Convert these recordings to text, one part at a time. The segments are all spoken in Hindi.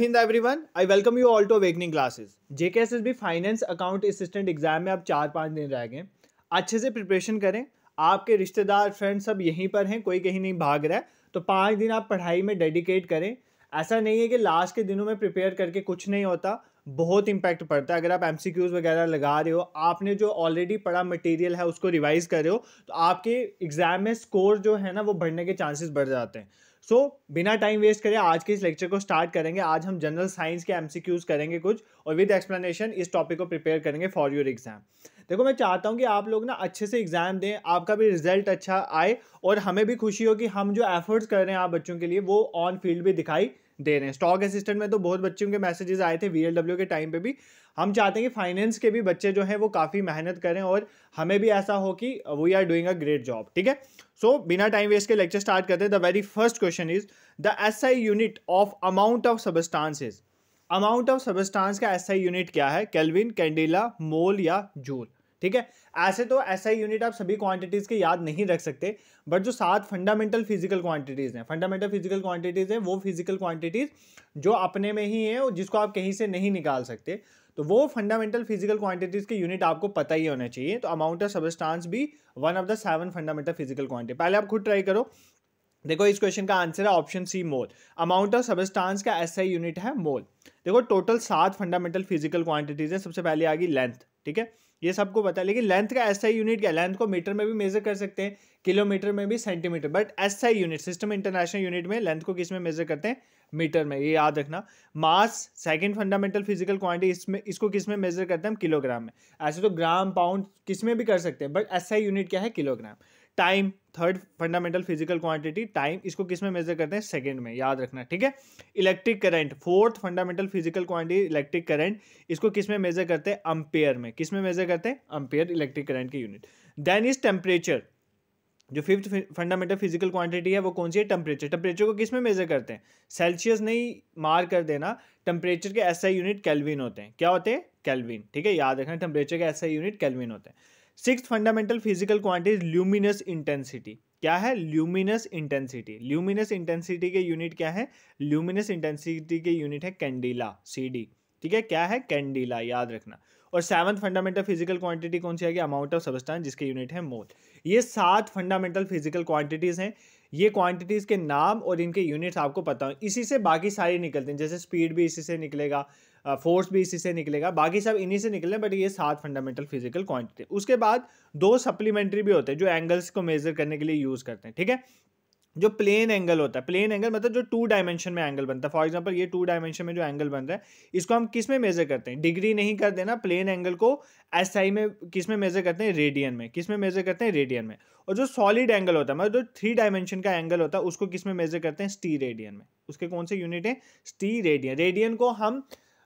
Hind every one I welcome you all to awakening classes के S S B finance account assistant exam में आप चार पाँच दिन रह गए अच्छे से प्रिपरेशन करें आपके रिश्तेदार फ्रेंड सब यहीं पर हैं कोई कहीं नहीं भाग रहा है तो पाँच दिन आप पढ़ाई में डेडिकेट करें ऐसा नहीं है कि लास्ट के दिनों में प्रिपेयर करके कुछ नहीं होता बहुत इंपैक्ट पड़ता है अगर आप एम वगैरह लगा रहे हो आपने जो ऑलरेडी पढ़ा मटेरियल है उसको रिवाइज कर रहे हो तो आपके एग्ज़ाम में स्कोर जो है ना वो बढ़ने के चांसेस बढ़ जाते हैं सो so, बिना टाइम वेस्ट करें आज के इस लेक्चर को स्टार्ट करेंगे आज हम जनरल साइंस के एमसीक्यूज करेंगे कुछ और विद एक्सप्लेनेशन इस टॉपिक को प्रिपेयर करेंगे फॉर योर एग्जाम देखो मैं चाहता हूँ कि आप लोग ना अच्छे से एग्जाम दें आपका भी रिजल्ट अच्छा आए और हमें भी खुशी हो कि हम जो एफर्ट्स कर रहे हैं आप बच्चों के लिए वो ऑन फील्ड भी दिखाई दे रहे हैं स्टॉक असिस्टेंट में तो बहुत बच्चों के मैसेजेस आए थे वी के टाइम पे भी हम चाहते हैं कि फाइनेंस के भी बच्चे जो हैं वो काफ़ी मेहनत करें और हमें भी ऐसा हो कि we are doing a great job ठीक है सो बिना टाइम वेस्ट के लेक्चर स्टार्ट करते हैं the very first question is the S I unit of amount of substances amount of substance का एस आई यूनिट क्या है कैलविन कैंडीला मोल या जूल ठीक है ऐसे तो ऐसा आई यूनिट आप सभी क्वांटिटीज़ के याद नहीं रख सकते बट जो सात फंडामेंटल फिजिकल क्वांटिटीज़ हैं फंडामेंटल फिजिकल क्वांटिटीज़ हैं वो फिजिकल क्वांटिटीज़ जो अपने में ही हैं जिसको आप कहीं से नहीं निकाल सकते तो वो फंडामेंटल फिजिकल क्वांटिटीज के यूनिट आपको पता ही होना चाहिए तो अमाउंट ऑफ सबस्टांस भी one of the seven fundamental physical quantity पहले आप खुद ट्राई करो देखो इस क्वेश्चन का आंसर है option C mole amount of substance का ऐसा यूनिट है मोल देखो टोटल सात फंडामेंटल फिजिकल क्वांटिटीज है सबसे पहले आ गई लेंथ ठीक है ये सबको पता है लेकिन लेंथ का एसआई यूनिट क्या लेंथ को मीटर में भी मेजर कर सकते हैं किलोमीटर में भी centimetre but SI unit system international unit में लेंथ को किस में मेजर करते हैं मीटर में ये याद रखना mass second fundamental physical quantity इसमें इसको किस में मेजर करते हैं हम किलोग्राम में ऐसे तो ग्राम पाउंड किस में भी कर सकते हैं बट एसआई यूनिट क्या है kilogram time third fundamental physical quantity time इसको किस में मेजर करते हैं सेकंड में याद रखना ठीक है electric current fourth fundamental physical quantity electric current इसको किस में मेजर करते हैं अम्पेयर में किस में मेजर करते हैं अम्पेयर इलेक्ट्रिक करंट की यूनिट देन इज टेम्परेचर जो फिफ्थ फंडामेंटल फिजिकल क्वांटिटी है वो कौन सी है टेम्परेचर टेम्परेचर को किस में मेजर करते हैं सेल्सियस नहीं मार कर देना टेम्परेचर के ऐसा यूनिट कैलविन होते हैं क्या होते हैं कैलविन ठीक है याद रखना टेम्परेचर के ऐसा यूनिट कैलविन होते हैं six fundamental physical quantity luminous intensity क्या है ल्यूमिनस इंटेंसिटी ल्यूमिनस इंटेंसिटी के यूनिट क्या है ल्यूमिनस इंटेंसिटी के यूनिट है कैंडीला सी ठीक है क्या है कैंडीला याद रखना और सेवंथ फंडामेंटल फिजिकल क्वांटिटी कौन सी आएगी अमाउंट ऑफ सबस्टांस जिसके यूनिट है मोल ये सात फंडामेंटल फिजिकल क्वांटिटीज़ हैं ये क्वांटिटीज़ के नाम और इनके यूनिट्स आपको पता हो इसी से बाकी सारे निकलते हैं जैसे स्पीड भी इसी से निकलेगा फोर्स भी इसी से निकलेगा बाकी सब इन्हीं से निकले बट ये सात फंडामेंटल फिजिकल क्वांटिटी उसके बाद दो सप्लीमेंट्री भी होते हैं जो एंगल्स को मेजर करने के लिए यूज़ करते हैं ठीक है जो प्लेन एंगल होता है प्लेन एंगल मतलब जो टू डायमेंशन में एंगल बनता है फॉर एग्जांपल ये टू डायमेंशन में जो एंगल बन रहा है इसको हम किस में मेजर करते हैं डिग्री नहीं कर देना प्लेन एंगल को एस आई में किस में मेजर करते हैं रेडियन में किस में मेजर करते हैं रेडियन में और जो सॉलिड एंगल होता है मतलब जो थ्री डायमेंशन का एंगल होता है उसको किस में मेजर करते हैं स्टी रेडियन में उसके कौन से यूनिट है स्टी रेडियन रेडियन को हम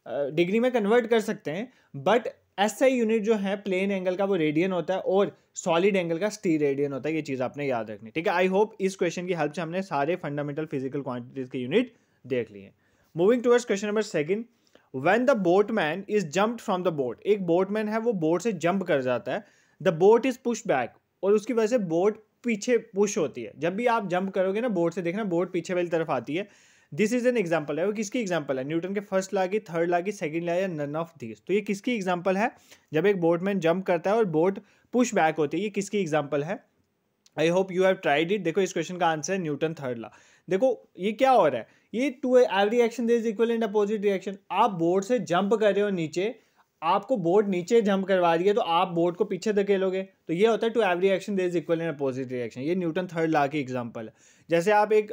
डिग्री में कन्वर्ट कर सकते हैं बट ऐसा यूनिट जो है प्लेन एंगल का वो रेडियन होता है और सॉलिड एंगल का स्टी रेडियन होता है ये चीज़ आपने याद रखनी ठीक है आई होप इस क्वेश्चन की हेल्प से हमने सारे फंडामेंटल फिजिकल क्वांटिटीज के यूनिट देख लिए moving towards question number second when the boatman is jumped from the boat एक बोटमैन है वो बोट से जंप कर जाता है the boat is push back और उसकी वजह से बोट पीछे पुश होती है जब भी आप जंप करोगे ना बोट से देखना बोट पीछे वाली तरफ आती है दिस इज एन एग्जाम्पल है वो किसकी एग्जाम्पल है न्यूटन के फर्स्ट लागी थर्ड लागी की सेकंड लॉ या नन ऑफ दिस तो ये किसकी एग्जाम्पल है जब एक बोट मैन जंप करता है और बोट पुश बैक होती है ये किसकी एग्जाम्पल है I hope you have tried it देखो इस क्वेश्चन का आंसर है न्यूटन थर्ड लॉ देखो ये क्या हो रहा है ये to every action this equal and opposite reaction आप बोर्ड से जंप कर रहे हो नीचे आपको बोर्ड नीचे जंप करवा दिया तो आप बोर्ड को पीछे धकेलोगे तो ये होता है to every action they is equal and opposite reaction ये न्यूटन थर्ड लॉ की एग्जाम्पल है जैसे आप एक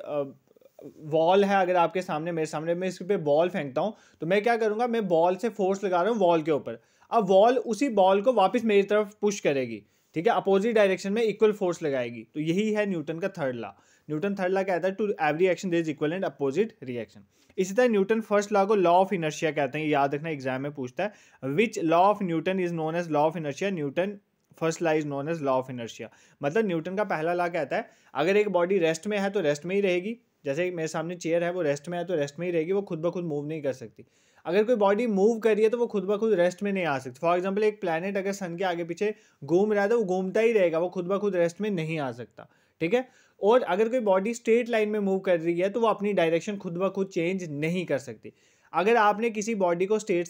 वॉल है अगर आपके सामने मेरे सामने मैं इसके पे बॉल फेंकता हूँ तो मैं क्या करूँगा मैं बॉल से फोर्स लगा रहा हूँ वॉल के ऊपर अब वॉल उसी बॉल को वापस मेरी तरफ पुश करेगी ठीक है अपोजिट डायरेक्शन में इक्वल फोर्स लगाएगी तो यही है न्यूटन का third law Newton third law कहता है to every action there is equal and opposite reaction इसी तरह न्यूटन फर्स्ट लॉ को लॉ ऑफ इनर्शिया कहते हैं याद रखना एग्जाम में पूछता है which law of Newton is known as law of inertia Newton first law is known as law of inertia मतलब न्यूटन का पहला लॉ कहता है अगर एक बॉडी रेस्ट में है तो रेस्ट में ही रहेगी जैसे मेरे सामने चेयर है वो रेस्ट में है तो रेस्ट में ही रहेगी वो खुद ब खुद मूव नहीं कर सकती अगर कोई बॉडी मूव कर रही है तो वो खुद ब खुद रेस्ट में नहीं आ सकती फॉर एग्जाम्पल एक प्लानट अगर सन के आगे पीछे घूम रहा है तो वो घूमता ही रहेगा वो खुद ब खुद रेस्ट में नहीं आ सकता ठीक है और अगर कोई बॉडी स्ट्रेट लाइन में मूव कर रही है तो वो अपनी डायरेक्शन खुद ब खुद चेंज नहीं कर सकती अगर आपने किसी बॉडी को स्टेट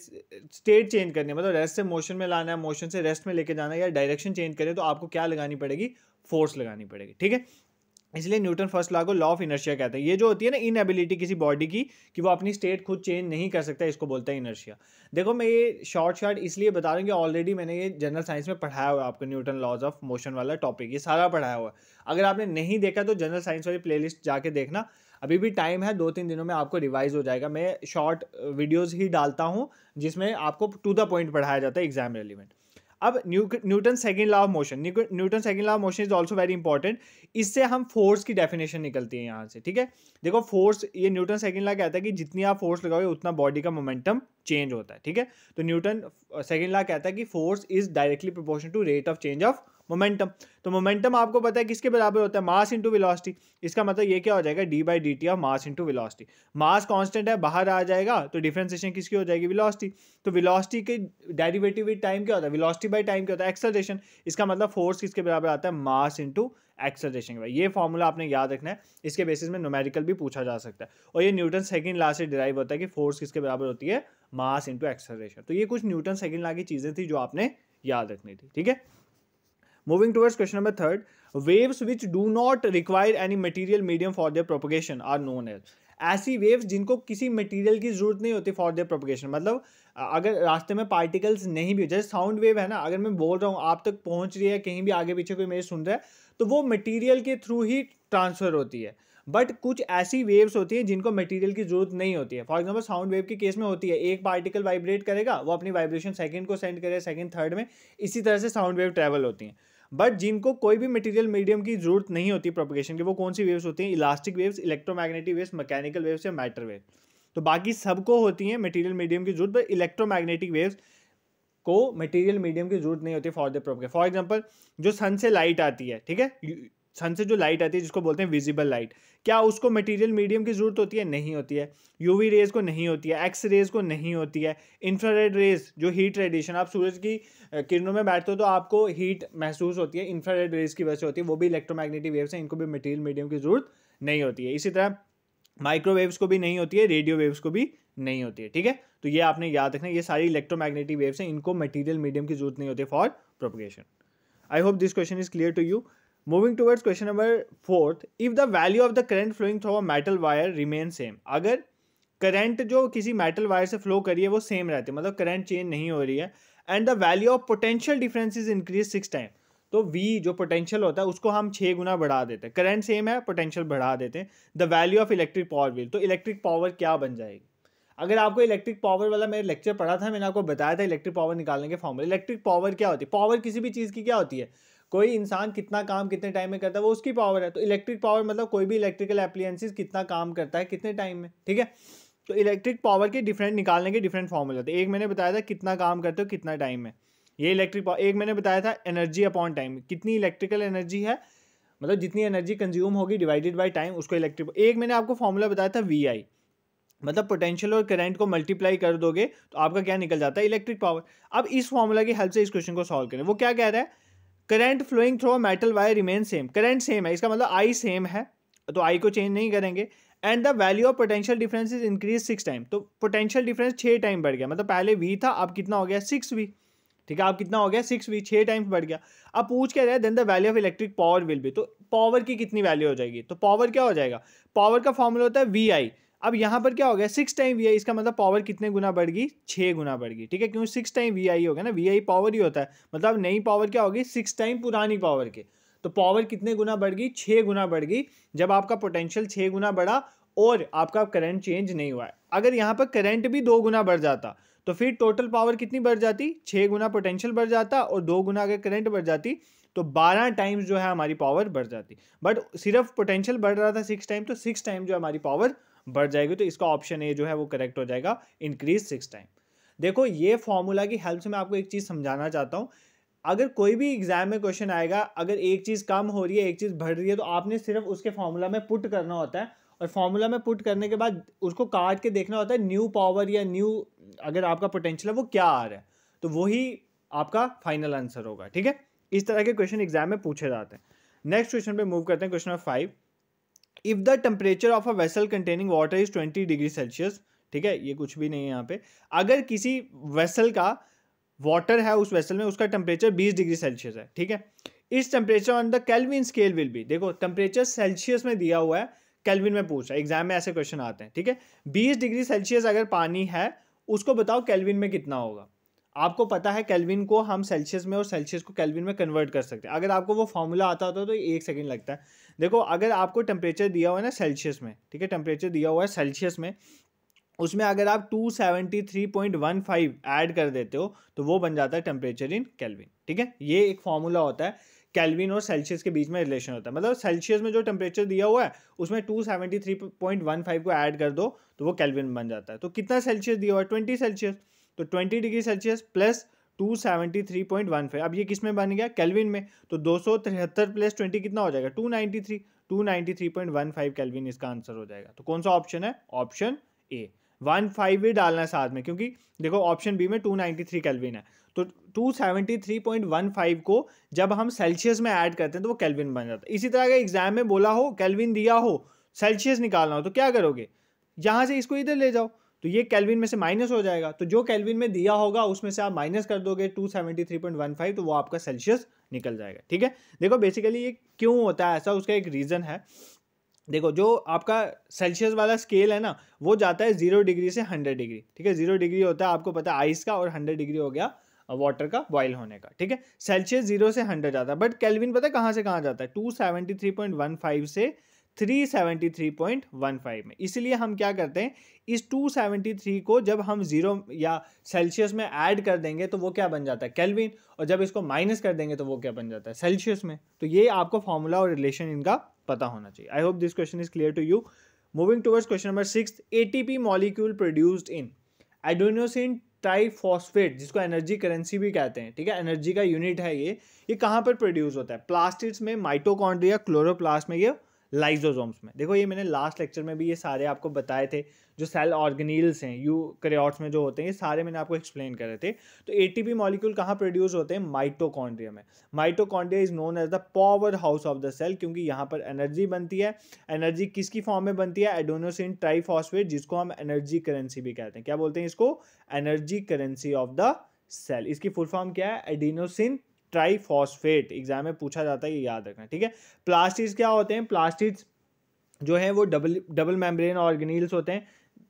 स्टेट चेंज करनी है मतलब रेस्ट से मोशन में लाना है मोशन से रेस्ट में लेके जाना है या डायरेक्शन चेंज करें तो आपको क्या लगानी पड़ेगी फोर्स लगानी पड़ेगी ठीक है इसलिए न्यूटन फर्स्ट लॉ को लॉ ऑफ इनर्शिया कहते हैं ये जो होती है ना इनएबिलिटी किसी बॉडी की कि वो अपनी स्टेट खुद चेंज नहीं कर सकता इसको बोलते हैं इनर्शिया देखो मैं ये शॉर्ट शॉर्ट इसलिए बता रहा हूँ कि ऑलरेडी मैंने ये जनरल साइंस में पढ़ाया हुआ है आपको न्यूटन लॉज ऑफ मोशन वाला टॉपिक ये सारा पढ़ाया हुआ है अगर आपने नहीं देखा तो जनरल साइंस वाली प्लेलिस्ट जाके देखना अभी भी टाइम है दो तीन दिनों में आपको रिवाइज हो जाएगा मैं शॉर्ट वीडियोज़ ही डालता हूँ जिसमें आपको टू द पॉइंट पढ़ाया जाता है एग्जाम रेलिवेंट अब Newton second law of motion Newton second law of motion is also very important इससे हम फोर्स की डेफिनेशन निकलती है यहाँ से ठीक है देखो फोर्स ये न्यूटन सेकेंड लॉ कहता है कि जितनी आप फोर्स लगाओगे उतना बॉडी का मोमेंटम चेंज होता है ठीक है तो न्यूटन सेकेंड लॉ कहता है कि force is directly proportion to rate of change of momentum तो मोमेंटम आपको पता है किसके बराबर होता है मास इंटू विलॉसिटी इसका मतलब ये क्या हो जाएगा d by d t of mass into velocity mass constant है बाहर आ जाएगा तो डिफ्रेंसिएशन किसकी हो जाएगी विलॉसिटी तो विलॉसिटी के डेरिवेटिव विद टाइम क्या होता है विलॉसिटी बाई टाइम क्या होता है एक्सलेशन इसका मतलब फोर्स किसके बराबर आता है मास इंटू एक्सलेशन भाई ये फॉर्मूला आपने याद रखना है इसके बेसिस में नोमेरिकल भी पूछा जा सकता है और ये न्यूटन सेकेंड लॉ से डिराइव होता है कि फोर्स किसके बराबर होती है मास इंटू एक्सलेशन तो ये कुछ न्यूटन सेकेंड लॉ की चीज़ें थी जो आपने याद रखनी थी ठीक है Moving towards question number third, waves which do not require any material medium for their propagation are known as. ऐसी वेव्स जिनको किसी मटेरियल की जरूरत नहीं होती फॉर देयर प्रोपोगेशन मतलब अगर रास्ते में पार्टिकल्स नहीं भी हो जैसे साउंड वेव है ना अगर मैं बोल रहा हूँ आप तक पहुँच रही है कहीं भी आगे पीछे कोई मेरे सुन रहा है तो वो मटेरियल के थ्रू ही ट्रांसफ़र होती है बट कुछ ऐसी वेव्स होती हैं जिनको मटेरियल की जरूरत नहीं होती है फॉर एग्जाम्पल साउंड वेव के केस में होती है एक पार्टिकल वाइब्रेट करेगा वो अपनी वाइब्रेशन सेकेंड को सेंड करेगा सेकेंड थर्ड में इसी तरह से साउंड वेव ट्रैवल होती हैं बट जिनको कोई भी मटेरियल मीडियम की जरूरत नहीं होती प्रोपोगेशन की वो कौन सी वेव्स होती हैं elastic waves electromagnetic waves mechanical waves या मैटर वेव तो बाकी सबको होती हैं मटेरियल मीडियम की जरूरत पर इलेक्ट्रोमैग्नेटिक वेव्स को मटेरियल मीडियम की जरूरत नहीं होती for the propagation for example जो सन से लाइट आती है ठीक है सन से जो लाइट आती है जिसको बोलते हैं विजिबल लाइट क्या उसको मटेरियल मीडियम की ज़रूरत होती है नहीं होती है यूवी रेज को नहीं होती है एक्स रेज को नहीं होती है इंफ्रारेड रेज जो हीट रेडिएशन आप सूरज की किरणों में बैठते हो तो आपको हीट महसूस होती है इंफ्रारेड रेज की वजह से होती है वो भी इलेक्ट्रोमैग्नेटिक वेव्स हैं इनको भी मटेरियल मीडियम की ज़रूरत नहीं होती है इसी तरह माइक्रोवेव्स को भी नहीं होती है रेडियो वेव्स को भी नहीं होती है ठीक है तो ये आपने याद रखना ये सारी इलेक्ट्रोमैग्नेटिक वेव्स हैं इनको मटेरियल मीडियम की जरूरत नहीं होती for propagation I hope this question is clear to you moving towards question number fourth if the value of the current flowing through a metal wire remain same अगर करंट जो किसी मेटल वायर से फ्लो करी है वो सेम रहते हैं मतलब करंट चेंज नहीं हो रही है and the value of potential difference is increase six time तो V जो पोटेंशियल होता है उसको हम छः गुना बढ़ा देते हैं करंट सेम है पोटेंशियल बढ़ा देते हैं the value of electric power will तो इलेक्ट्रिक पावर क्या बन जाएगी अगर आपको इलेक्ट्रिक पावर वाला मेरा लेक्चर पढ़ा था मैंने आपको बताया था इलेक्ट्रिक पावर निकालने के फॉर्मूले इलेक्ट्रिक पावर क्या होती है पावर किसी भी चीज़ की क्या होती है कोई इंसान कितना काम कितने टाइम में करता है वो उसकी पावर है तो इलेक्ट्रिक पावर मतलब कोई भी इलेक्ट्रिकल एप्लीयंसिस कितना काम करता है कितने टाइम में ठीक है तो इलेक्ट्रिक पावर के डिफरेंट निकालने के डिफरेंट फॉर्मूला थे एक मैंने बताया था कितना काम करते हो कितना टाइम में ये इलेक्ट्रिक पावर एक मैंने बताया था एनर्जी अपॉन टाइम कितनी इलेक्ट्रिकल एनर्जी है मतलब जितनी एनर्जी कंज्यूम होगी डिवाइडेड बाई टाइम उसको इलेक्ट्रिक एक मैंने आपको फॉर्मूला बताया था वी आई मतलब पोटेंशियल और करंट को मल्टीप्लाई कर दोगे तो आपका क्या निकल जाता है इलेक्ट्रिक पावर अब इस फॉर्मूला की हेल्प से इस क्वेश्चन को सॉल्व करें वो क्या कह रहा है current flowing through metal wire remain same current same है इसका मतलब आई सेम है तो आई को चेंज नहीं करेंगे and the value of potential difference is increase six time तो पोटेंशियल डिफरेंस छः टाइम बढ़ गया मतलब पहले वी था अब कितना हो गया सिक्स वी ठीक है अब कितना हो गया सिक्स वी छः टाइम्स बढ़ गया अब पूछ क्या रहे then the value of electric power will भी तो पावर की कितनी वैल्यू हो जाएगी तो पावर क्या हो जाएगा पावर का फॉर्मूला होता है वी आई अब यहाँ पर क्या हो गया सिक्स टाइम वी आई इसका मतलब पावर कितने गुना बढ़ गई छः गुना बढ़ गई ठीक है क्योंकि सिक्स टाइम वी आई हो गया ना वी आई पावर ही होता है मतलब नई पावर क्या होगी सिक्स टाइम पुरानी पावर के तो पावर कितने गुना बढ़ गई छः गुना बढ़ गई जब आपका पोटेंशियल छः गुना बढ़ा और आपका करंट चेंज नहीं हुआ है अगर यहाँ पर करंट भी दो गुना बढ़ जाता तो फिर टोटल पावर कितनी बढ़ जाती छः गुना पोटेंशियल बढ़ जाता और दो गुना अगर करंट बढ़ जाती तो 12 टाइम्स जो है हमारी पावर बढ़ जाती बट सिर्फ पोटेंशियल बढ़ रहा था सिक्स टाइम तो सिक्स टाइम जो हमारी पावर बढ़ जाएगी तो इसका ऑप्शन ए जो है वो करेक्ट हो जाएगा इंक्रीज सिक्स टाइम देखो ये फॉर्मूला की हेल्प से मैं आपको एक चीज़ समझाना चाहता हूँ अगर कोई भी एग्जाम में क्वेश्चन आएगा अगर एक चीज़ कम हो रही है एक चीज़ बढ़ रही है तो आपने सिर्फ उसके फॉर्मूला में पुट करना होता है और फॉर्मूला में पुट करने के बाद उसको काट के देखना होता है न्यू पावर या न्यू अगर आपका पोटेंशियल है वो क्या आ रहा है तो वही आपका फाइनल आंसर होगा ठीक है इस तरह के क्वेश्चन एग्जाम में पूछे जाते हैं नेक्स्ट क्वेश्चन पे मूव करते हैं question number five if the temperature of a vessel containing water is twenty degree Celsius ठीक है ये कुछ भी नहीं है यहाँ पे अगर किसी वेसल का वाटर है उस वेसल में उसका टेम्परेचर बीस डिग्री सेल्सियस है ठीक है इस temperature on the Kelvin scale will भी देखो टेम्परेचर सेल्सियस में दिया हुआ है कैलविन में पूछ एग्जाम में ऐसे क्वेश्चन आते हैं ठीक है बीस डिग्री सेल्सियस अगर पानी है उसको बताओ कैलविन में कितना होगा आपको पता है कैलविन को हम सेल्सियस में और सेल्सियस को कैलविन में कन्वर्ट कर सकते हैं अगर आपको वो फॉर्मूला आता होता तो एक सेकेंड लगता है देखो अगर आपको टेम्परेचर दिया हुआ है ना सेल्सियस में ठीक है टेम्परेचर दिया हुआ है सेल्सियस में उसमें अगर आप 273.15 ऐड कर देते हो तो वो बन जाता है टेम्परेचर इन कैलविन ठीक है ये एक फॉर्मूला होता है कैलविन और सेल्सियस के बीच में रिलेशन होता है मतलब सेल्सियस में जो टेम्परेचर दिया हुआ है उसमें 273.15 को ऐड कर दो तो वो कैलविन बन जाता है तो कितना सेल्सियस दिया हुआ है ट्वेंटी सेल्सियस तो twenty degree Celsius plus two seventy three point one five अब ये किस में बन गया कैलविन में तो दो सौ तिहत्तर प्लस ट्वेंटी कितना हो जाएगा two ninety three two ninety three point one five Kelvin इसका आंसर हो जाएगा तो कौन सा ऑप्शन है ऑप्शन ए वन फाइव भी डालना है साथ में क्योंकि देखो ऑप्शन बी में टू नाइन्टी थ्री कैलविन है तो two seventy three point one five को जब हम सेल्सियस में ऐड करते हैं तो वो कैलविन बन जाता है इसी तरह अगर एग्जाम में बोला हो कैलविन दिया हो सेल्सियस निकालना हो तो क्या करोगे यहाँ से इसको इधर ले जाओ तो ये कैलविन में से माइनस हो जाएगा तो जो कैलविन में दिया होगा उसमें से आप माइनस कर दोगे 273.15 तो वो आपका सेल्सियस निकल जाएगा ठीक है देखो बेसिकली ये क्यों होता है ऐसा उसका एक रीज़न है देखो जो आपका सेल्सियस वाला स्केल है ना वो जाता है जीरो डिग्री से हंड्रेड डिग्री ठीक है जीरो डिग्री होता है आपको पता है आइस का और हंड्रेड डिग्री हो गया वाटर का बॉयल होने का ठीक है सेल्सियस जीरो से हंड्रेड जाता है बट कैलविन पता है कहाँ से कहाँ जाता है two seventy three point one five से 373.15 में इसलिए हम क्या करते हैं इस 273 को जब हम जीरो या सेल्सियस में ऐड कर देंगे तो वो क्या बन जाता है कैलविन और जब इसको माइनस कर देंगे तो वो क्या बन जाता है सेल्सियस में तो ये आपको फॉर्मूला और रिलेशन इनका पता होना चाहिए I hope this question is clear to you moving towards question number six a molecule produced in adenosine triphosphate जिसको एनर्जी करेंसी भी कहते हैं ठीक है एनर्जी का यूनिट है ये ये कहाँ पर प्रोड्यूस होता है प्लास्टिक्स में माइटोकॉन्ड्रिया क्लोरोप्लास्ट में ये लाइजोजोम्स में देखो ये मैंने लास्ट लेक्चर में भी ये सारे आपको बताए थे जो सेल ऑर्गेनिल्स हैं यू करियोट्स में जो होते हैं ये सारे मैंने आपको एक्सप्लेन करे थे तो ए टी पी मॉलिक्यूल कहाँ प्रोड्यूस होते हैं माइटोकॉन्ड्रिया में mitochondria is known as the power house of the cell क्योंकि यहाँ पर एनर्जी बनती है एनर्जी किसकी फॉर्म में बनती है एडोनोसिन ट्राईफॉस्फेट जिसको हम एनर्जी करेंसी भी कहते हैं क्या बोलते हैं इसको energy currency of the cell इसकी फुल फॉर्म क्या है एडिनोसिन ट्राईफॉस्फेट एग्जाम में पूछा जाता है ये याद रखना ठीक है प्लास्टिड्स क्या होते हैं प्लास्टिड्स जो है वो डबल डबल मेम्ब्रेन ऑर्गेनिल्स होते हैं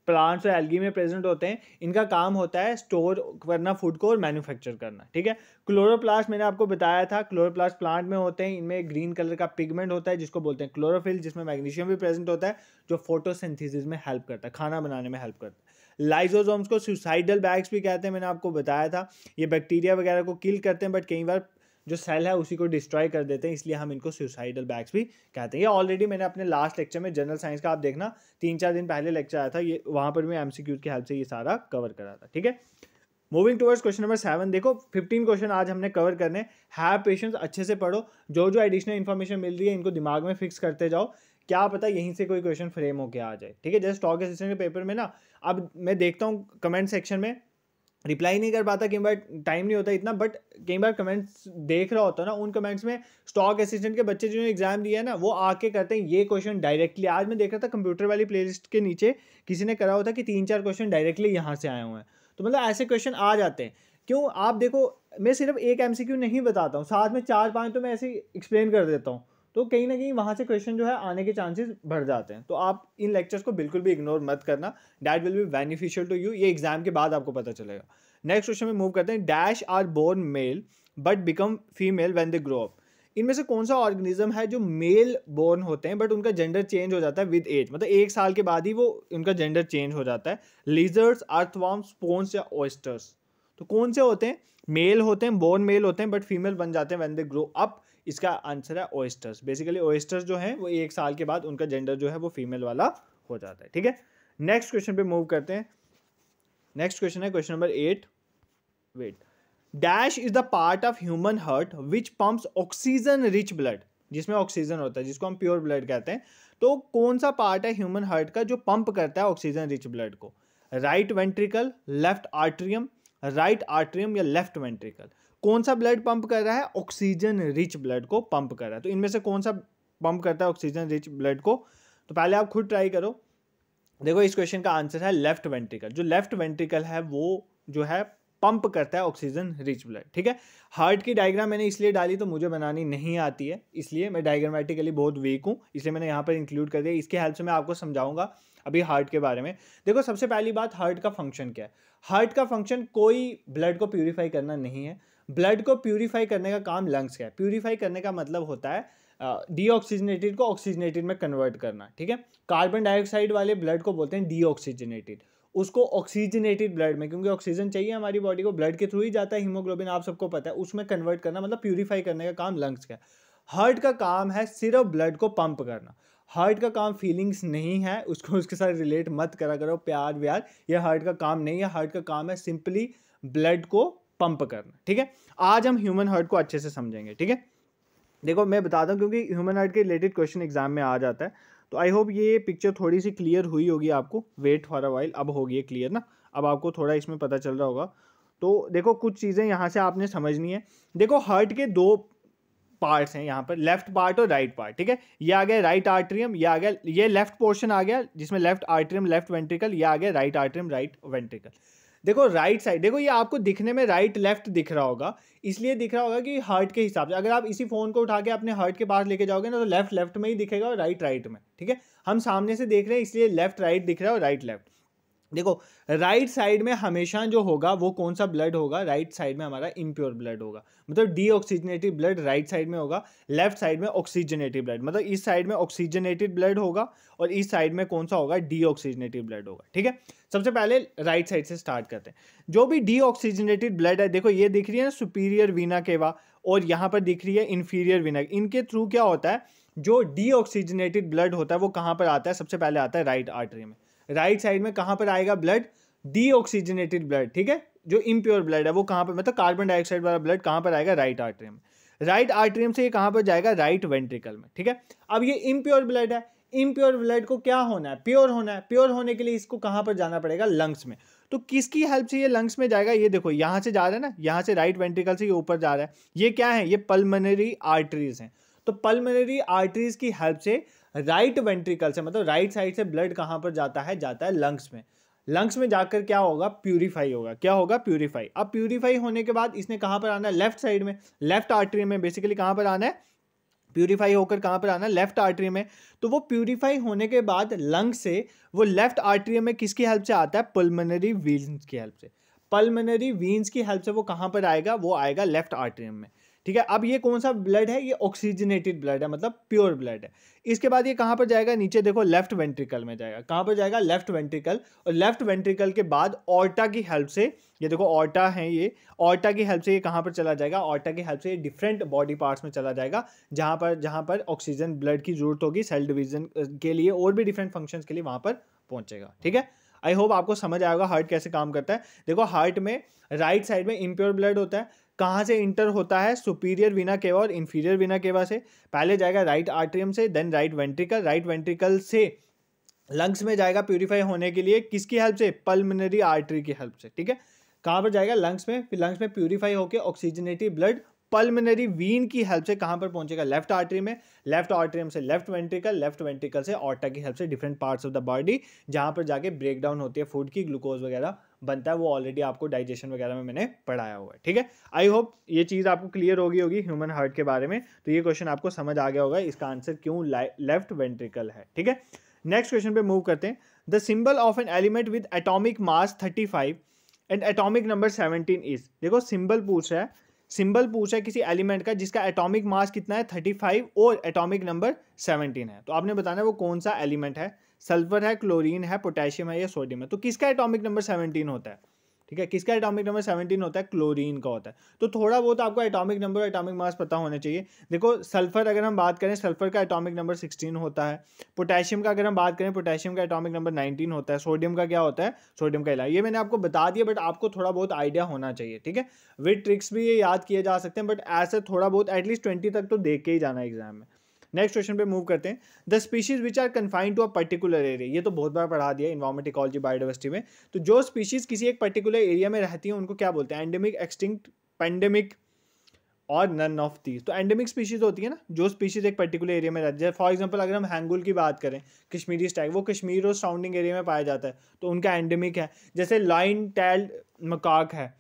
प्लांट्स और एल्गी में प्रेजेंट होते हैं इनका काम होता है स्टोर करना फूड को और मैन्युफैक्चर करना ठीक है क्लोरोप्लास्ट मैंने आपको बताया था क्लोरोप्लास्ट प्लांट में होते हैं इनमें ग्रीन कलर का पिगमेंट होता है जिसको बोलते हैं क्लोरोफिल जिसमें मैग्नीशियम भी प्रेजेंट होता है जो फोटोसिंथेसिस में हेल्प करता है खाना बनाने में हेल्प करता है लाइजोजोम्स को सुसाइडल बैग्स भी कहते हैं मैंने आपको बताया था ये बैक्टीरिया वगैरह को किल करते हैं बट कई बार जो सेल है उसी को डिस्ट्रॉय कर देते हैं इसलिए हम इनको सुसाइडल बैग्स भी कहते हैं ये ऑलरेडी मैंने अपने लास्ट लेक्चर में जनरल साइंस का आप देखना तीन चार दिन पहले लेक्चर आया था ये वहाँ पर मैं एम की हेल्प से ये सारा कवर करा था ठीक है moving towards question number seven देखो फिफ्टीन क्वेश्चन आज हमने कवर करने हैव पेशेंस अच्छे से पढ़ो जो जो एडिशनल इन्फॉर्मेशन मिल रही है इनको दिमाग में फिक्स करते जाओ क्या पता यहीं से कोई क्वेश्चन फ्रेम होके आ जाए ठीक है जैसे स्टॉक असिस्टेंट के पेपर में ना अब मैं देखता हूँ कमेंट सेक्शन में रिप्लाई नहीं कर पाता कई बार टाइम नहीं होता इतना बट कई बार कमेंट्स देख रहा होता ना उन कमेंट्स में स्टॉक असिस्टेंट के बच्चे जिन्होंने एग्जाम दिया है ना वो आके करते हैं ये क्वेश्चन डायरेक्टली आज मैं देख रहा था कंप्यूटर वाली प्लेलिस्ट के नीचे किसी ने करा होता कि तीन चार क्वेश्चन डायरेक्टली यहाँ से आए हुए हैं तो मतलब ऐसे क्वेश्चन आ जाते हैं क्यों आप देखो मैं सिर्फ एक एम नहीं बताता हूँ साथ में चार पाँच तो मैं ऐसे एक्सप्लेन कर देता हूँ तो कहीं ना कहीं वहाँ से क्वेश्चन जो है आने के चांसेस बढ़ जाते हैं तो आप इन लेक्चर्स को बिल्कुल भी इग्नोर मत करना that will be beneficial to you ये एग्जाम के बाद आपको पता चलेगा नेक्स्ट क्वेश्चन में मूव करते हैं dash are born male but become female when they grow up इनमें से कौन सा ऑर्गेनिज्म है जो मेल बोर्न होते हैं बट उनका जेंडर चेंज हो जाता है विद एज मतलब एक साल के बाद ही वो उनका जेंडर चेंज हो जाता है लीजर्स अर्थवाम स्पोन्स या ऑयस्टर्स तो कौन से होते हैं मेल होते हैं बोर्न मेल होते हैं बट फीमेल बन जाते हैं वेन दे ग्रो अप इसका आंसर है ओइस्टर्स बेसिकली ओइस्टर्स जो हैं वो एक साल के बाद उनका जेंडर जो है वो फीमेल वाला हो जाता है ठीक है नेक्स्ट क्वेश्चन पे मूव करते हैं नेक्स्ट क्वेश्चन है question number eight what dash is the part of human heart which pumps oxygen rich blood जिसमें ऑक्सीजन होता है जिसको हम प्योर ब्लड कहते हैं तो कौन सा पार्ट है ह्यूमन हर्ट का जो पंप करता है ऑक्सीजन रिच ब्लड को right ventricle left atrium right atrium या लेफ्ट वेंट्रिकल कौन सा ब्लड पंप कर रहा है ऑक्सीजन रिच ब्लड को पंप कर रहा है तो इनमें से कौन सा पंप करता है ऑक्सीजन रिच ब्लड को तो पहले आप खुद ट्राई करो देखो इस क्वेश्चन का आंसर है लेफ्ट वेंट्रिकल जो लेफ्ट वेंट्रिकल है वो जो है पंप करता है ऑक्सीजन रिच ब्लड ठीक है हार्ट की डायग्राम मैंने इसलिए डाली तो मुझे बनानी नहीं आती है इसलिए मैं डायग्रामेटिकली बहुत वीक हूँ इसलिए मैंने यहाँ पर इंक्लूड कर दिया इसके हेल्प से मैं आपको समझाऊंगा अभी हार्ट के बारे में देखो सबसे पहली बात हार्ट का फंक्शन क्या है हार्ट का फंक्शन कोई ब्लड को प्योरीफाई करना नहीं है ब्लड को प्योरीफाई करने का काम लंग्स का है प्योरीफाई करने का मतलब होता है डीऑक्सीजनेटेड को ऑक्सीजनेटेड में कन्वर्ट करना ठीक है कार्बन डाइऑक्साइड वाले ब्लड को बोलते हैं डीऑक्सीजनेटेड उसको ऑक्सीजनेटेड ब्लड में क्योंकि ऑक्सीजन चाहिए हमारी बॉडी को ब्लड के थ्रू ही जाता है हीमोग्लोबिन आप सबको पता है उसमें कन्वर्ट करना मतलब प्यूरीफाई करने का काम लंग्स का हार्ट का काम है सिर्फ ब्लड को पंप करना हार्ट का काम फीलिंग्स नहीं है उसको उसके साथ रिलेट मत करा करो प्यार व्यार ये हार्ट का काम नहीं है हार्ट का काम है सिंपली ब्लड को पंप करना ठीक है आज हम ह्यूमन हार्ट को अच्छे से समझेंगे ठीक है देखो मैं बताता हूँ क्योंकि ह्यूमन हार्ट के रिलेटेड क्वेश्चन एग्जाम में आ जाता है तो आई होप ये पिक्चर थोड़ी सी क्लियर हुई होगी आपको वेट फॉर अ वाइल अब होगी ये क्लियर ना अब आपको थोड़ा इसमें पता चल रहा होगा तो देखो कुछ चीज़ें यहाँ से आपने समझनी है देखो हार्ट के दो पार्ट्स हैं यहाँ पर लेफ्ट पार्ट और राइट पार्ट ठीक है ये आ गया राइट आर्ट्रियम ये आ गया ये लेफ्ट पोर्शन आ गया जिसमें लेफ्ट आर्ट्रियम लेफ्ट वेंट्रिकल ये आ गया राइट आर्ट्रियम राइट वेंट्रिकल देखो राइट साइड देखो ये आपको दिखने में राइट लेफ्ट दिख रहा होगा इसलिए दिख रहा होगा कि हार्ट के हिसाब से अगर आप इसी फ़ोन को उठा के अपने हार्ट के पास लेके जाओगे ना तो लेफ्ट लेफ्ट में ही दिखेगा और राइट राइट में ठीक है हम सामने से देख रहे हैं इसलिए लेफ्ट राइट दिख रहा है और राइट लेफ्ट देखो राइट साइड में हमेशा जो होगा वो कौन सा ब्लड होगा राइट साइड में हमारा इम्प्योर ब्लड होगा मतलब डीऑक्सीजनेटेड ब्लड राइट साइड में होगा लेफ्ट साइड में ऑक्सीजनेटेड ब्लड मतलब इस साइड में ऑक्सीजनेटेड ब्लड होगा और इस साइड में कौन सा होगा डीऑक्सीजनेटेड ब्लड होगा ठीक है सबसे पहले राइट साइड से स्टार्ट करते हैं जो भी डीऑक्सीजनेटेड ब्लड है देखो ये दिख रही है ना सुपीरियर वीना केवा और यहाँ पर दिख रही है इन्फीरियर वीना इनके थ्रू क्या होता है जो डीऑक्सीजनेटेड ब्लड होता है वो कहाँ पर आता है सबसे पहले आता है राइट आर्टरी में राइट साइड में कहाँ पर आएगा ब्लड डीऑक्सीजनेटेड ब्लड ठीक है जो इम्प्योर ब्लड है वो कहाँ पर मतलब कार्बन डाइऑक्साइड वाला ब्लड कहाँ पर आएगा राइट आर्ट्रियम में राइट आर्ट्रियम से ये कहाँ पर जाएगा राइट वेंट्रिकल में ठीक है अब ये इम्प्योर ब्लड है इम्प्योर ब्लड को क्या होना है प्योर होना है प्योर होने के लिए इसको कहाँ पर जाना पड़ेगा लंग्स में तो किसकी हेल्प से ये लंग्स में जाएगा ये देखो यहाँ से जा रहा है ना यहाँ से राइट वेंट्रिकल से ये ऊपर जा रहा है ये क्या है ये पल्मनरी आर्टरीज हैं तो पल्मनरी आर्टरीज की हेल्प से राइट वेंट्रिकल से मतलब राइट साइड से ब्लड कहाँ पर जाता है जाता है लंग्स में लंग्स में जाकर क्या होगा प्यूरीफाई होगा क्या होगा प्यूरीफाई अब प्यूरीफाई होने के बाद इसने कहाँ पर आना है लेफ्ट साइड में लेफ्ट आर्टरी में बेसिकली कहाँ पर आना है प्यूरीफाई होकर कहाँ पर आना लेफ्ट आर्टरी में तो वो प्यूरीफाई होने के बाद लंग से वो लेफ्ट आर्टरी में किसकी हेल्प से आता है पल्मोनरी वीन्स की हेल्प से पल्मोनरी वीन्स की हेल्प से वो कहाँ पर आएगा वो आएगा लेफ्ट आर्टरी में ठीक है अब ये कौन सा ब्लड है ये ऑक्सीजनेटेड ब्लड है मतलब प्योर ब्लड है इसके बाद ये कहाँ पर जाएगा नीचे देखो लेफ्ट वेंट्रिकल में जाएगा कहाँ पर जाएगा लेफ्ट वेंट्रिकल और लेफ्ट वेंट्रिकल के बाद ऑर्टा की हेल्प से ये देखो ऑर्टा है ये ऑर्टा की हेल्प से ये कहाँ पर चला जाएगा ऑर्टा की हेल्प से ये डिफरेंट बॉडी पार्ट्स में चला जाएगा जहाँ पर जहाँ पर ऑक्सीजन ब्लड की जरूरत होगी सेल डिविजन के लिए और भी डिफरेंट फंक्शन के लिए वहाँ पर पहुँचेगा ठीक है आई होप आपको समझ आएगा हार्ट कैसे काम करता है देखो हार्ट में राइट right साइड में इम्प्योर ब्लड होता है कहाँ से इंटर होता है सुपीरियर वीना केवा और इन्फीरियर वीना केवा से पहले जाएगा राइट आर्ट्रियम से then right ventricle right ventricle से लंग्स में जाएगा प्यूरिफाई होने के लिए किसकी हेल्प से पल्मनरी आर्टरी की हेल्प से ठीक है कहाँ पर जाएगा लंग्स में फिर लंग्स में प्यूरिफाई होकर ऑक्सीजनेटिव ब्लड पल्मनरी वीन की हेल्प से कहां पर पहुंचेगा लेफ्ट आर्टरी में लेफ्ट आर्टरी से लेफ्ट वेंट्रिकल लेफ्ट वेंट्रिकल से ऑटा की हेल्प से different parts of the body जहां पर जाके ब्रेक डाउन होती है फूड की ग्लूकोज वगैरह बनता है वो ऑलरेडी आपको डाइजेशन वगैरह में मैंने पढ़ाया हुआ है ठीक है आई होप ये चीज़ आपको क्लियर होगी होगी ह्यूमन हार्ट के बारे में तो ये क्वेश्चन आपको समझ आ गया होगा इसका आंसर क्यों लेफ्ट वेंट्रिकल है ठीक है नेक्स्ट क्वेश्चन पे मूव करते हैं the symbol of an element with atomic mass 35 and atomic number 17 is देखो सिंबल पूछ रहा है सिंबल पूछा है किसी एलिमेंट का जिसका एटॉमिक मास कितना है थर्टी फाइव और एटॉमिक नंबर सेवनटीन है तो आपने बताना है वो कौन सा एलिमेंट है सल्फर है क्लोरीन है पोटेशियम है या सोडियम है तो किसका एटॉमिक नंबर सेवनटीन होता है ठीक है किसका एटॉमिक नंबर सेवनटीन होता है क्लोरीन का होता है तो थोड़ा बहुत आपको एटॉमिक नंबर और एटॉमिक मास पता होना चाहिए देखो सल्फर अगर हम बात करें सल्फर का एटॉमिक नंबर सिक्सटीन होता है पोटेशियम का अगर हम बात करें पोटेशियम का एटॉमिक नंबर नाइनटीन होता है सोडियम का क्या होता है सोडियम का इला ये मैंने आपको बता दिया बट आपको थोड़ा बहुत आइडिया होना चाहिए ठीक है विद ट्रिक्स भी ये याद किए जा सकते हैं बट ऐसे थोड़ा बहुत एटलीस्ट ट्वेंटी तक तो देख के ही जाना एग्जाम में नेक्स्ट क्वेश्चन पे मूव करते हैं the species which are confined to a particular area ये तो बहुत बार पढ़ा दिया इन्वायरमेंट इकोलॉजी बायोडाइवर्सिटी में तो जो स्पीशीज किसी एक पर्टिकुलर एरिया में रहती हैं उनको क्या बोलते हैं एंडेमिक एक्सटिंक्ट पेंडेमिक और नन ऑफ दीज तो एंडेमिक स्पीशीज होती है ना जो स्पीशीज एक पर्टिकुलर एरिया में रहती है फॉर एग्जाम्पल अगर हम हैंगुल की बात करें कश्मीरी स्टैग वो कश्मीर और सराउंडिंग एरिया में पाया जाता है तो उनका एंडेमिक है जैसे लाइन टैल मकाक है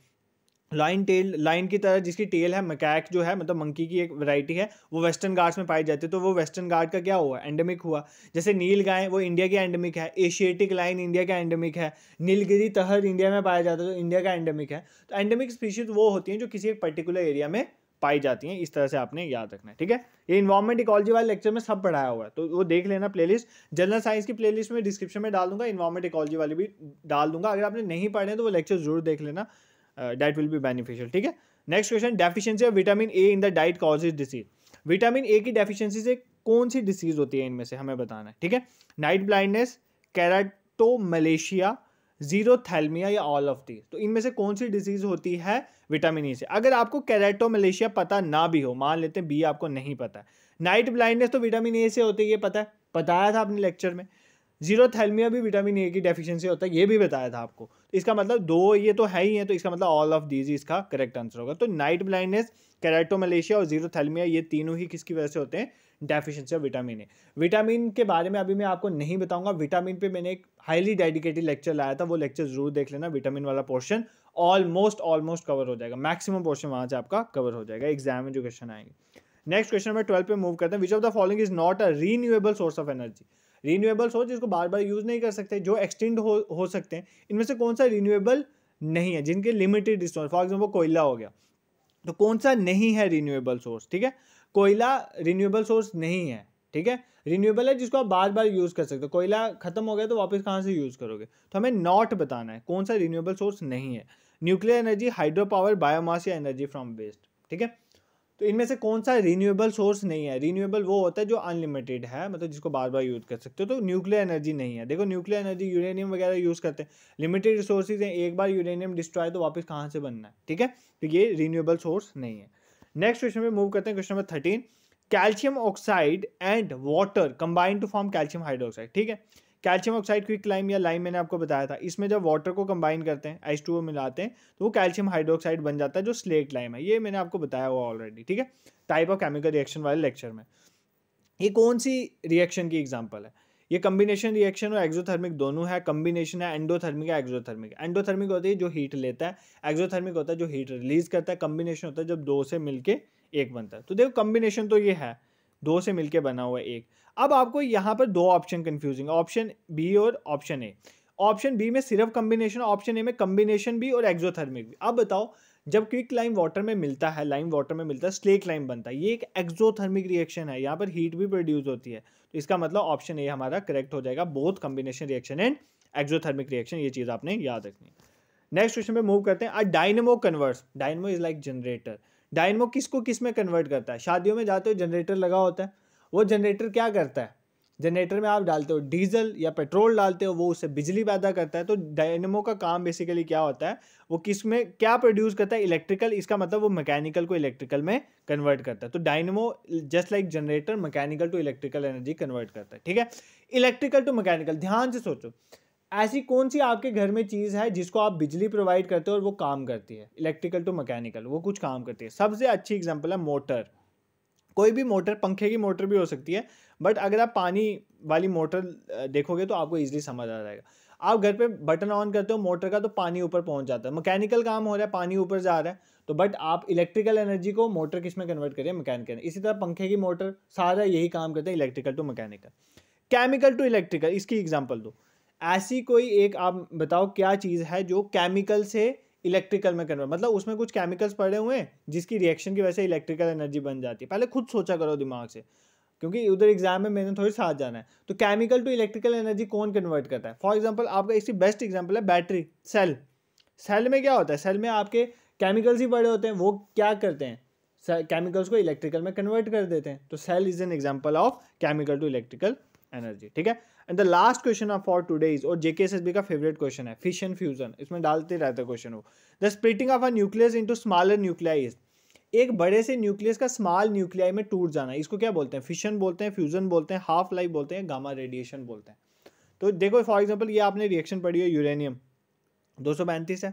लाइन टेल लाइन की तरह जिसकी टेल है मकैक जो है मतलब मंकी की एक वैरायटी है वो वेस्टर्न गार्ड्स में पाई जाती है तो वो वेस्टर्न गार्ड का क्या हुआ एंडेमिक हुआ जैसे नील गाय वो इंडिया की एंडेमिक है एशियाटिक लाइन इंडिया का एंडेमिक है नीलगिरी तहर इंडिया में पाया जाता है तो इंडिया का एंडेमिक है तो एंडेमिक स्पीशीज वो होती हैं जो किसी एक पर्टिकुलर एरिया में पाई जाती हैं इस तरह से आपने याद रखना है ठीक है ये इन्वायरमेंट इकोलॉजी वाले लेक्चर में सब पढ़ाया हुआ है तो वो देख लेना प्लेलिस्ट जनरल साइंस की प्लेलिस्ट में डिस्क्रिप्शन में डाल दूंगा इन्वायरमेंट इकोलॉजी वाली भी डाल दूंगा अगर आपने नहीं पढ़े तो वो लेक्चर जरूर देख लेना डाइट विल बी बेनिफिशियल ठीक है next question deficiency of vitamin A in the diet causes disease vitamin A की डेफिशिएंसी से कौन सी डिसीज होती है इनमें से हमें बताना है ठीक है night blindness keratomalacia xerophthalmia या ऑल ऑफ दीज तो इनमें से कौन सी डिसीज होती है विटामिन ई से अगर आपको कैरेटो मलेशिया पता ना भी हो मान लेते हैं बी आपको नहीं पता नाइट ब्लाइंडनेस तो विटामिन ए से होती है ये पता है बताया था आपने लेक्चर में जीरो थैलमिया भी विटामिन ए की डेफिशिएंसी होता है ये भी बताया था आपको तो इसका मतलब दो ये तो है ही है तो इसका मतलब ऑल ऑफ दीज इसका करेक्ट आंसर होगा तो नाइट ब्लाइंडनेस कैरेटोमलेशिया और थैलमिया ये तीनों ही किसकी वजह से होते हैं deficiency of vitamin A vitamin के बारे में अभी मैं आपको नहीं बताऊंगा विटामिन पे मैंने एक हाईली डेडिकेटेड लेक्चर लाया था वो लेक्चर जरूर देख लेना विटामिन वाला पोर्शन ऑलमोस्ट ऑलमोस्ट कवर हो जाएगा मैक्सिमम पोर्शन वहाँ से आपका कवर हो जाएगा एग्जाम में जो क्वेश्चन आएंगे नेक्स्ट क्वेश्चन नंबर ट्वेल्व पे मूव करते हैं which of the following is not a renewable source of energy renewables हो जिसको बार बार यूज़ नहीं कर सकते जो एक्सटेंड हो हो सकते हैं इनमें से कौन सा रीन्यूएबल नहीं है जिनके लिमिटेड रिसोर्स फॉर एग्जाम्पल कोयला हो गया तो कौन सा नहीं है रीन्यूएबल सोर्स ठीक है कोयला रीन्यूएबल सोर्स नहीं है ठीक है रिन्यूएबल है जिसको आप बार बार यूज़ कर सकते हो कोयला खत्म हो गया तो वापस कहाँ से यूज़ करोगे तो हमें नॉट बताना है कौन सा रिन्यूएबल सोर्स नहीं है nuclear energy hydro power biomass या एनर्जी फ्रॉम वेस्ट ठीक है तो इनमें से कौन सा रीन्यूएबल सोर्स नहीं है रीन्यूएबल वो होता है जो अनलिमिटेड है मतलब जिसको बार बार यूज़ कर सकते हो तो न्यूक्लियर एनर्जी नहीं है देखो न्यूक्लियर एनर्जी यूरेनियम वगैरह यूज़ करते हैं लिमिटेड रिसोर्सेज हैं एक बार यूरेनियम डिस्ट्रॉय तो वापस कहाँ से बनना है ठीक है तो ये रीन्यूएबल सोर्स नहीं है नेक्स्ट क्वेश्चन में मूव करते हैं question number thirteen calcium oxide and water combined to form calcium hydroxide ठीक है कैल्शियम ऑक्साइड क्विक लाइम या लाइम मैंने आपको बताया था इसमें जब वाटर को कंबाइन करते हैं आइस टू मिलाते हैं तो वो कैल्शियम हाइड्रोक्साइड बन जाता है जो स्लेट लाइम है ये मैंने आपको बताया हुआ ऑलरेडी ठीक है टाइप ऑफ केमिकल रिएक्शन वाले लेक्चर में ये कौन सी रिएक्शन की एग्जाम्पल है ये कम्बिनेशन रिएक्शन और एक्जोथर्मिक दोनों है कम्बिनेशन है एंडोथर्मिक या एक्जोथर्मिक एंडोथर्मिक होती है जो हीट लेता है एक्जोथर्मिक होता है जो हीट रिलीज करता है कम्बिनेशन होता है जब दो से मिलकर एक बनता है तो देखो कम्बिनेशन तो ये है दो से मिलकर बना हुआ एक अब आपको यहाँ पर दो ऑप्शन कन्फ्यूजिंग ऑप्शन बी और ऑप्शन ए ऑप्शन बी में सिर्फ कम्बिनेशन ऑप्शन ए में कम्बिनेशन भी और एक्जोथर्मिक भी अब बताओ जब क्विक लाइम वाटर में मिलता है लाइम वाटर में मिलता है स्लेक लाइम बनता है ये एक एक्जोथर्मिक रिएक्शन है यहाँ पर हीट भी प्रोड्यूस होती है तो इसका मतलब ऑप्शन ए हमारा करेक्ट हो जाएगा both combination reaction and exothermic reaction ये चीज़ आपने याद रखनी नेक्स्ट क्वेश्चन पे मूव करते हैं a dynamo converts dynamo is like generator dynamo किसको किस में कन्वर्ट करता है शादियों में जाते हो जनरेटर लगा होता है वो जनरेटर क्या करता है जनरेटर में आप डालते हो डीजल या पेट्रोल डालते हो वो उससे बिजली पैदा करता है तो डायनेमो का काम बेसिकली क्या होता है वो किस में क्या प्रोड्यूस करता है इलेक्ट्रिकल इसका मतलब वो मैकेनिकल को इलेक्ट्रिकल में कन्वर्ट करता है तो dynamo just like generator mechanical to electrical energy convert करता है ठीक है इलेक्ट्रिकल टू मैकेनिकल ध्यान से सोचो ऐसी कौन सी आपके घर में चीज़ है जिसको आप बिजली प्रोवाइड करते हो और वो काम करती है इलेक्ट्रिकल टू मैकेनिकल वो कुछ काम करती है सबसे अच्छी एग्जाम्पल है मोटर कोई भी मोटर पंखे की मोटर भी हो सकती है बट अगर आप पानी वाली मोटर देखोगे तो आपको ईजिली समझ आ जाएगा आप घर पे बटन ऑन करते हो मोटर का तो पानी ऊपर पहुंच जाता है मैकेनिकल काम हो रहा है पानी ऊपर जा रहा है तो बट आप इलेक्ट्रिकल एनर्जी को मोटर किस में कन्वर्ट करिए मैकेनिकल इसी तरह पंखे की मोटर सारा यही काम करते हैं electrical to mechanical chemical to electrical इसकी एग्जाम्पल दो ऐसी कोई एक आप बताओ क्या चीज़ है जो केमिकल से इलेक्ट्रिकल में कन्वर्ट मतलब उसमें कुछ केमिकल्स पड़े हुए हैं जिसकी रिएक्शन की वजह से इलेक्ट्रिकल एनर्जी बन जाती है पहले खुद सोचा करो दिमाग से क्योंकि उधर एग्जाम में मैंने थोड़ी साथ जाना है तो केमिकल टू इलेक्ट्रिकल एनर्जी कौन कन्वर्ट करता है फॉर एग्जाम्पल आपका इसकी बेस्ट एग्जाम्पल है बैटरी सेल सेल में क्या होता है सेल में आपके केमिकल्स ही बड़े होते हैं वो क्या करते हैं केमिकल्स को इलेक्ट्रिकल में कन्वर्ट कर देते हैं तो cell is an example of chemical to electrical energy ठीक है and the last question of for today's और जेके एस का फेवरेट क्वेश्चन है फिशन फ्यूजन इसमें डालते रहते क्वेश्चन वो the splitting of a nucleus into smaller nuclei एक बड़े से न्यूक्लियस का स्मॉल न्यूक्लियाई में टूट जाना इसको क्या बोलते हैं फिशन बोलते हैं फ्यूजन बोलते हैं हाफ लाइफ बोलते हैं गामा रेडिएशन बोलते हैं तो देखो फॉर एग्जाम्पल ये आपने रिएक्शन पढ़ी है यूरेनियम दो है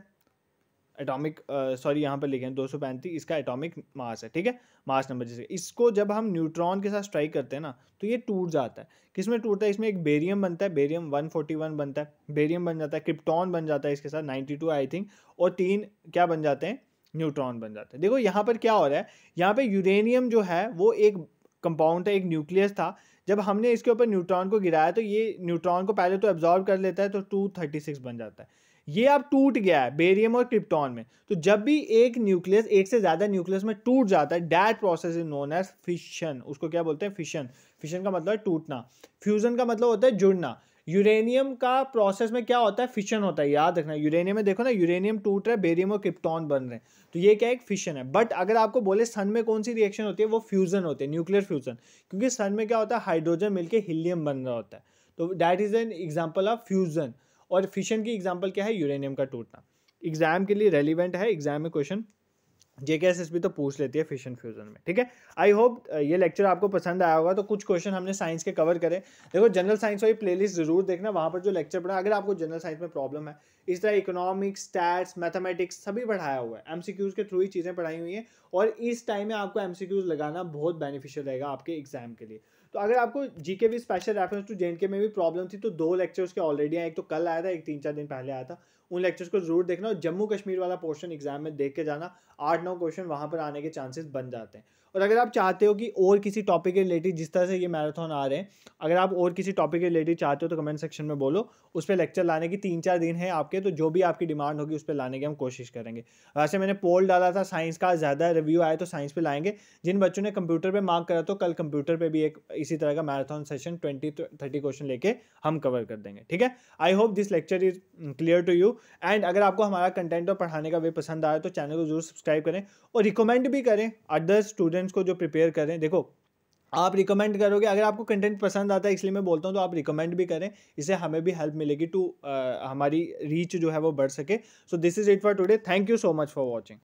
एटॉमिक सॉरी uh, यहाँ पर लिखे हैं दो सौ पैंतीस इसका एटॉमिक मास है ठीक है मास नंबर जैसे इसको जब हम न्यूट्रॉन के साथ स्ट्राइक करते हैं ना तो ये टूट जाता है किसमें टूटता है इसमें एक बेरियम बनता है बेरियम वन फोर्टी वन बनता है बेरियम बन जाता है क्रिप्टॉन बन जाता है इसके साथ नाइन्टी टू आई थिंक और तीन क्या बन जाते हैं न्यूट्रॉन बन जाते हैं देखो यहाँ पर क्या हो रहा है यहाँ पर यूरेनियम जो है वो एक कंपाउंड था एक न्यूक्लियस था जब हमने इसके ऊपर न्यूट्रॉन को गिराया तो ये न्यूट्रॉन को पहले तो एब्जॉर्व कर लेता है तो टू थर्टी सिक्स बन जाता है ये अब टूट गया है बेरियम और क्रिप्टॉन में तो जब भी एक न्यूक्लियस एक से ज़्यादा न्यूक्लियस में टूट जाता है that process is known as fission उसको क्या बोलते हैं फिशन फिशन का मतलब है टूटना फ्यूज़न का मतलब होता है जुड़ना यूरेनियम का प्रोसेस में क्या होता है फिशन होता है याद रखना यूरेनियम में देखो ना यूरेनियम टूट रहा है बेरियम और क्रिप्टॉन बन रहे हैं तो ये क्या एक फिशन है बट अगर आपको बोले सन में कौन सी रिएक्शन होती है वो फ्यूज़न होती है न्यूक्लियर फ्यूज़न क्योंकि सन में क्या होता है हाइड्रोजन मिलकर हीलियम बन रहा होता है तो that is an example of fusion और फिशन की एग्जाम्पल क्या है यूरेनियम का टूटना एग्जाम के लिए रेलिवेंट है एग्जाम में क्वेश्चन जेकेएसएस भी तो पूछ लेती है फिशन फ्यूजन में ठीक है आई होप ये लेक्चर आपको पसंद आया होगा तो कुछ क्वेश्चन हमने साइंस के कवर करें देखो जनरल साइंस वाली प्लेलिस्ट जरूर देखना वहाँ पर जो लेक्चर पढ़ा अगर आपको जनरल साइंस में प्रॉब्लम है इस तरह इकोनॉमिक्स स्टैट्स मैथमेटिक्स सभी पढ़ाया हुआ है एम के थ्रू ही चीज़ें पढ़ाई हुई हैं और इस टाइम में आपको एम लगाना बहुत बेनिफिशियल रहेगा आपके एग्जाम के लिए तो अगर आपको जीके भी स्पेशल रेफरेंस टू जे में भी प्रॉब्लम थी तो दो लेक्चर्स के ऑलरेडी हैं एक तो कल आया था एक तीन चार दिन पहले आया था उन लेक्चर्स को जरूर देखना और जम्मू कश्मीर वाला पोर्शन एग्जाम में देख के जाना आठ नौ क्वेश्चन वहाँ पर आने के चांसेस बन जाते हैं और अगर आप चाहते हो कि और किसी टॉपिक के रिलेटेड जिस तरह से ये मैराथन आ रहे हैं अगर आप और किसी टॉपिक के रिलेटेड चाहते हो तो कमेंट सेक्शन में बोलो उस पर लेक्चर लाने की तीन चार दिन है आपके तो जो भी आपकी डिमांड होगी उस पर लाने की हम कोशिश करेंगे वैसे मैंने पोल डाला था साइंस का ज़्यादा रिव्यू आया तो साइंस पर लाएंगे जिन बच्चों ने कंप्यूटर पर मार्क करा तो कल कंप्यूटर पर भी एक इसी तरह का marathon session twenty thirty question लेके हम कवर कर देंगे ठीक है I hope this lecture is clear to you and अगर आपको हमारा कंटेंट और पढ़ाने का वे पसंद आया तो चैनल को जरूर सब्सक्राइब करें और रिकमेंड भी करें अदर स्टूडेंट स्टूडेंट्स को जो प्रिपेयर करें देखो आप रिकमेंड करोगे अगर आपको कंटेंट पसंद आता है इसलिए मैं बोलता हूँ तो आप रिकमेंड भी करें इससे हमें भी हेल्प मिलेगी टू हमारी रीच जो है वो बढ़ सके so this is it for today thank you so much for watching